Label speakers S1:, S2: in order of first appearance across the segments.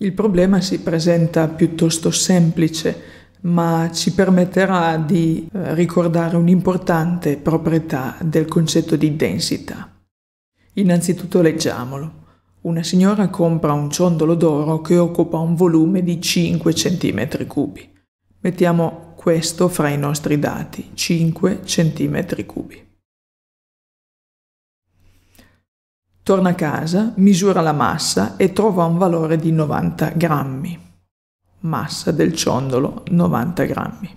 S1: Il problema si presenta piuttosto semplice, ma ci permetterà di eh, ricordare un'importante proprietà del concetto di densità. Innanzitutto leggiamolo. Una signora compra un ciondolo d'oro che occupa un volume di 5 cm 3 Mettiamo questo fra i nostri dati, 5 cm 3 Torna a casa, misura la massa e trova un valore di 90 grammi. Massa del ciondolo 90 grammi.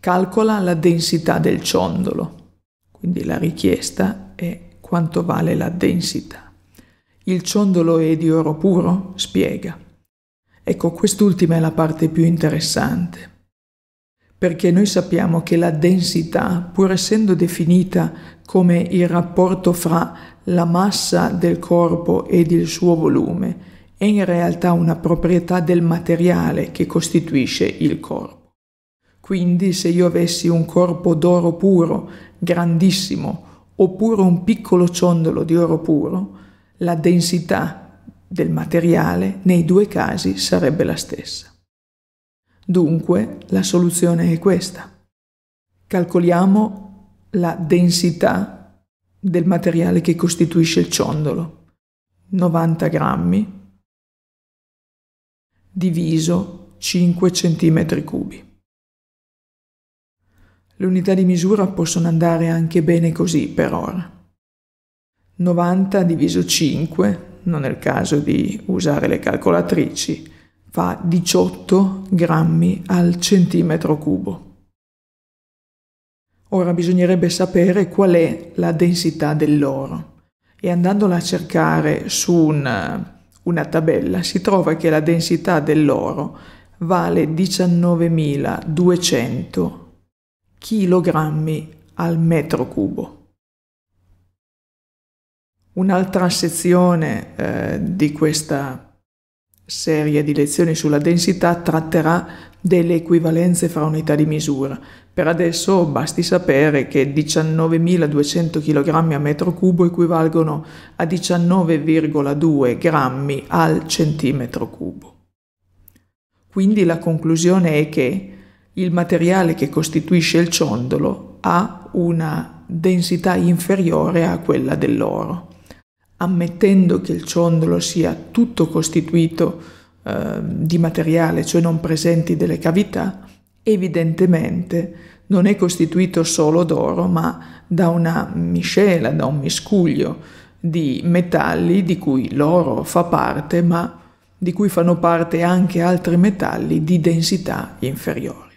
S1: Calcola la densità del ciondolo, quindi la richiesta è quanto vale la densità. Il ciondolo è di oro puro? Spiega. Ecco, quest'ultima è la parte più interessante perché noi sappiamo che la densità, pur essendo definita come il rapporto fra la massa del corpo ed il suo volume, è in realtà una proprietà del materiale che costituisce il corpo. Quindi se io avessi un corpo d'oro puro, grandissimo, oppure un piccolo ciondolo di oro puro, la densità del materiale nei due casi sarebbe la stessa. Dunque, la soluzione è questa. Calcoliamo la densità del materiale che costituisce il ciondolo. 90 grammi diviso 5 cm cubi. Le unità di misura possono andare anche bene così per ora. 90 diviso 5, non è il caso di usare le calcolatrici, fa 18 grammi al centimetro cubo. Ora bisognerebbe sapere qual è la densità dell'oro e andandola a cercare su una, una tabella si trova che la densità dell'oro vale 19.200 kg al metro cubo. Un'altra sezione eh, di questa serie di lezioni sulla densità tratterà delle equivalenze fra unità di misura. Per adesso basti sapere che 19.200 kg a metro cubo equivalgono a 19,2 grammi al centimetro cubo. Quindi la conclusione è che il materiale che costituisce il ciondolo ha una densità inferiore a quella dell'oro ammettendo che il ciondolo sia tutto costituito eh, di materiale, cioè non presenti delle cavità, evidentemente non è costituito solo d'oro, ma da una miscela, da un miscuglio di metalli di cui l'oro fa parte, ma di cui fanno parte anche altri metalli di densità inferiore.